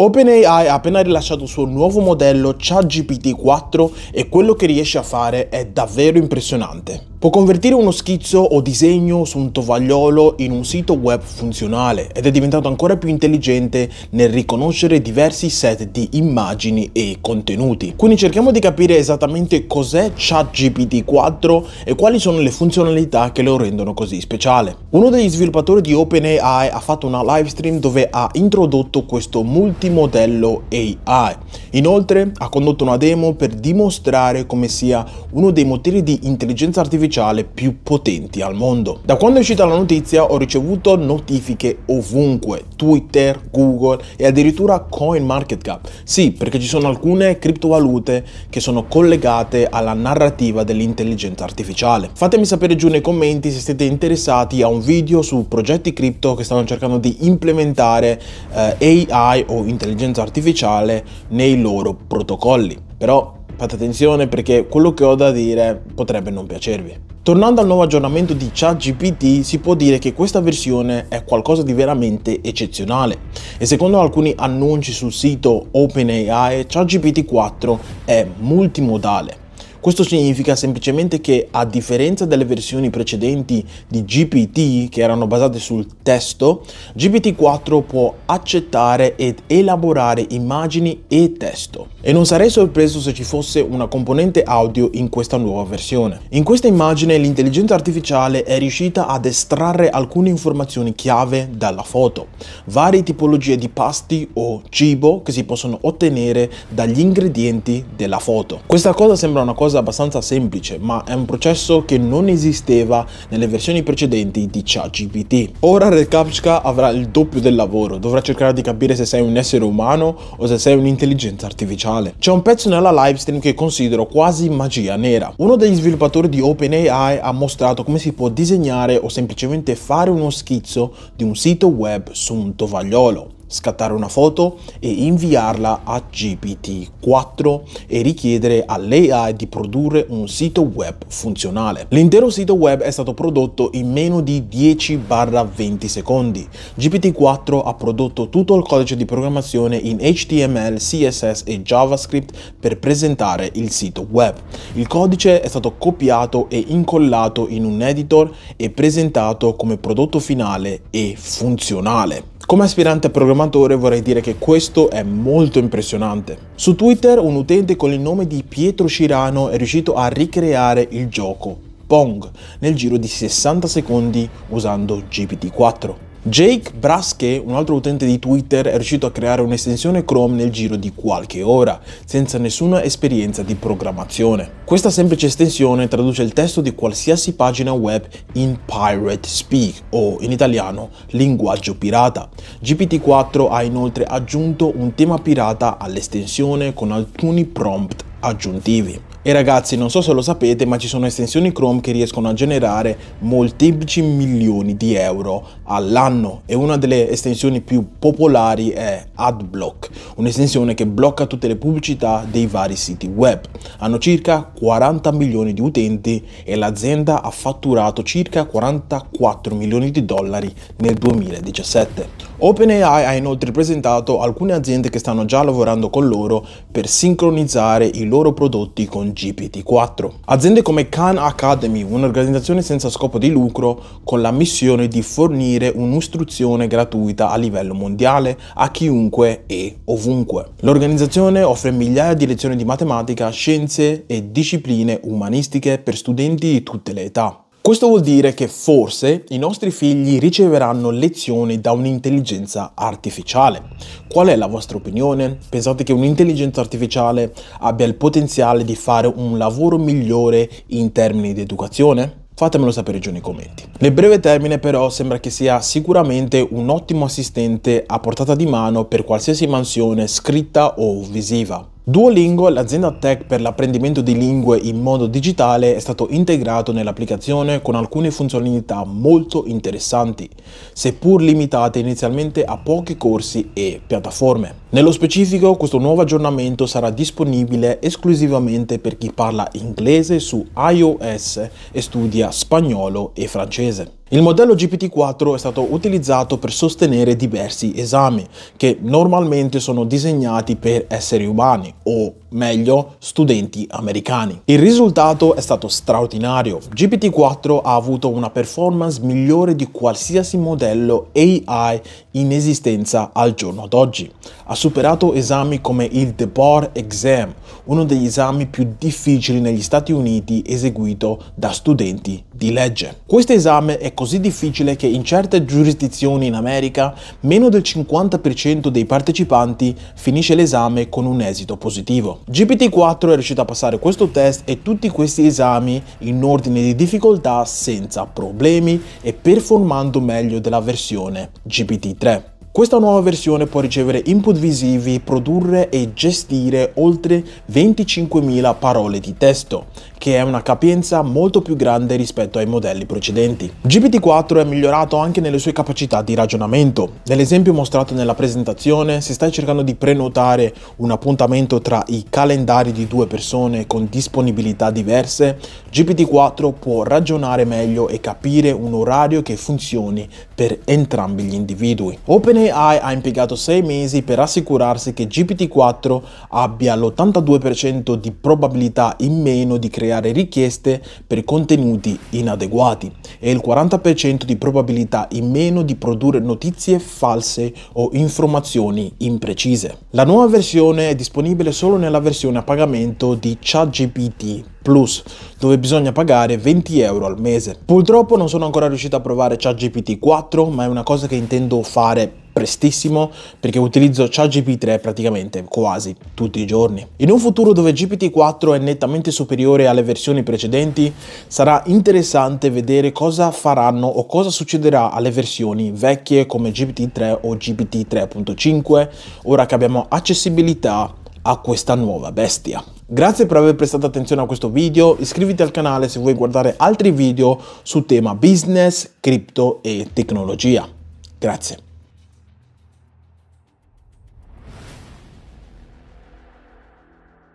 OpenAI ha appena rilasciato il suo nuovo modello ChatGPT 4 e quello che riesce a fare è davvero impressionante. Può convertire uno schizzo o disegno su un tovagliolo in un sito web funzionale ed è diventato ancora più intelligente nel riconoscere diversi set di immagini e contenuti. Quindi cerchiamo di capire esattamente cos'è ChatGPT 4 e quali sono le funzionalità che lo rendono così speciale. Uno degli sviluppatori di OpenAI ha fatto una live stream dove ha introdotto questo multimodello AI. Inoltre ha condotto una demo per dimostrare come sia uno dei motori di intelligenza artificiale artificiale più potenti al mondo. Da quando è uscita la notizia ho ricevuto notifiche ovunque, Twitter, Google e addirittura CoinMarketCap. Sì, perché ci sono alcune criptovalute che sono collegate alla narrativa dell'intelligenza artificiale. Fatemi sapere giù nei commenti se siete interessati a un video su progetti cripto che stanno cercando di implementare eh, AI o intelligenza artificiale nei loro protocolli. Però Fate attenzione perché quello che ho da dire potrebbe non piacervi. Tornando al nuovo aggiornamento di ChatGPT, si può dire che questa versione è qualcosa di veramente eccezionale e secondo alcuni annunci sul sito OpenAI, ChatGPT 4 è multimodale questo significa semplicemente che a differenza delle versioni precedenti di GPT che erano basate sul testo, GPT-4 può accettare ed elaborare immagini e testo. E non sarei sorpreso se ci fosse una componente audio in questa nuova versione. In questa immagine l'intelligenza artificiale è riuscita ad estrarre alcune informazioni chiave dalla foto, varie tipologie di pasti o cibo che si possono ottenere dagli ingredienti della foto. Questa cosa sembra una cosa cosa abbastanza semplice, ma è un processo che non esisteva nelle versioni precedenti di ChatGPT. Ora Red Kapchka avrà il doppio del lavoro, dovrà cercare di capire se sei un essere umano o se sei un'intelligenza artificiale. C'è un pezzo nella livestream che considero quasi magia nera. Uno degli sviluppatori di OpenAI ha mostrato come si può disegnare o semplicemente fare uno schizzo di un sito web su un tovagliolo scattare una foto e inviarla a GPT-4 e richiedere all'AI di produrre un sito web funzionale. L'intero sito web è stato prodotto in meno di 10-20 secondi. GPT-4 ha prodotto tutto il codice di programmazione in HTML, CSS e JavaScript per presentare il sito web. Il codice è stato copiato e incollato in un editor e presentato come prodotto finale e funzionale. Come aspirante programmatore vorrei dire che questo è molto impressionante. Su Twitter un utente con il nome di Pietro Cirano è riuscito a ricreare il gioco Pong nel giro di 60 secondi usando GPT-4. Jake Braske, un altro utente di Twitter, è riuscito a creare un'estensione Chrome nel giro di qualche ora, senza nessuna esperienza di programmazione. Questa semplice estensione traduce il testo di qualsiasi pagina web in Pirate Speak o in italiano linguaggio pirata. GPT-4 ha inoltre aggiunto un tema pirata all'estensione con alcuni prompt aggiuntivi. E ragazzi, non so se lo sapete, ma ci sono estensioni Chrome che riescono a generare molteplici milioni di euro all'anno e una delle estensioni più popolari è AdBlock, un'estensione che blocca tutte le pubblicità dei vari siti web. Hanno circa 40 milioni di utenti e l'azienda ha fatturato circa 44 milioni di dollari nel 2017. OpenAI ha inoltre presentato alcune aziende che stanno già lavorando con loro per sincronizzare i loro prodotti con GPT-4. Aziende come Khan Academy, un'organizzazione senza scopo di lucro con la missione di fornire un'istruzione gratuita a livello mondiale a chiunque e ovunque. L'organizzazione offre migliaia di lezioni di matematica, scienze e discipline umanistiche per studenti di tutte le età. Questo vuol dire che forse i nostri figli riceveranno lezioni da un'intelligenza artificiale. Qual è la vostra opinione? Pensate che un'intelligenza artificiale abbia il potenziale di fare un lavoro migliore in termini di educazione? Fatemelo sapere giù nei commenti. Nel breve termine però sembra che sia sicuramente un ottimo assistente a portata di mano per qualsiasi mansione scritta o visiva. Duolingo, l'azienda tech per l'apprendimento di lingue in modo digitale, è stato integrato nell'applicazione con alcune funzionalità molto interessanti, seppur limitate inizialmente a pochi corsi e piattaforme. Nello specifico questo nuovo aggiornamento sarà disponibile esclusivamente per chi parla inglese su iOS e studia spagnolo e francese. Il modello GPT-4 è stato utilizzato per sostenere diversi esami che normalmente sono disegnati per esseri umani o meglio studenti americani. Il risultato è stato straordinario. GPT-4 ha avuto una performance migliore di qualsiasi modello AI in esistenza al giorno d'oggi. Ha superato esami come il The Bar Exam, uno degli esami più difficili negli Stati Uniti eseguito da studenti di legge. Questo esame è così difficile che in certe giurisdizioni in America meno del 50% dei partecipanti finisce l'esame con un esito positivo. GPT-4 è riuscito a passare questo test e tutti questi esami in ordine di difficoltà senza problemi e performando meglio della versione GPT-3. Questa nuova versione può ricevere input visivi, produrre e gestire oltre 25.000 parole di testo, che è una capienza molto più grande rispetto ai modelli precedenti. GPT-4 è migliorato anche nelle sue capacità di ragionamento. Nell'esempio mostrato nella presentazione, se stai cercando di prenotare un appuntamento tra i calendari di due persone con disponibilità diverse, GPT-4 può ragionare meglio e capire un orario che funzioni per entrambi gli individui. OpenAI OpenAI ha impiegato 6 mesi per assicurarsi che GPT-4 abbia l'82% di probabilità in meno di creare richieste per contenuti inadeguati e il 40% di probabilità in meno di produrre notizie false o informazioni imprecise. La nuova versione è disponibile solo nella versione a pagamento di ChatGPT Plus, dove bisogna pagare 20 euro al mese. Purtroppo non sono ancora riuscito a provare ChatGPT 4, ma è una cosa che intendo fare prestissimo perché utilizzo ChatGPT3 praticamente quasi tutti i giorni. In un futuro dove GPT-4 è nettamente superiore alle versioni precedenti, sarà interessante vedere cosa faranno o cosa succederà alle versioni vecchie come GPT-3 o GPT-3.5, ora che abbiamo accessibilità a questa nuova bestia. Grazie per aver prestato attenzione a questo video, iscriviti al canale se vuoi guardare altri video su tema business, cripto e tecnologia. Grazie.